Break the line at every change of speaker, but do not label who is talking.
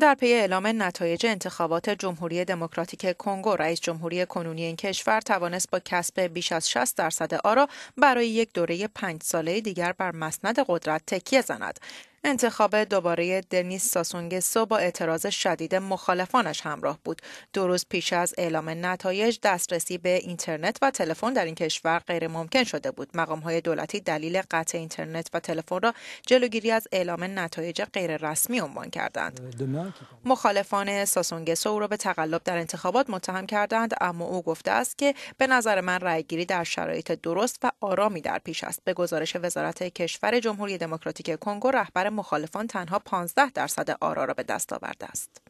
در پی اعلام نتایج انتخابات جمهوری دموکراتیک کنگو رئیس جمهوری کنونی این کشور توانست با کسب بیش از 60 درصد آرا برای یک دوره پنج ساله دیگر بر مسند قدرت تکیه زند انتخاب دوباره دنیس ساسونگسو با اعتراض شدید مخالفانش همراه بود. دو روز پیش از اعلام نتایج دسترسی به اینترنت و تلفن در این کشور غیر ممکن شده بود. مقام های دولتی دلیل قطع اینترنت و تلفن را جلوگیری از اعلام نتایج غیر رسمی عنوان کردند. مخالفان ساسونگسو او را به تقلب در انتخابات متهم کردند اما او گفته است که به نظر من رأیگیری در شرایط درست و آرامی در پیش است. به گزارش وزارت کشور جمهوری دموکراتیک کنگو رهبر مخالفان تنها 15 درصد آرا را به دست آورده است.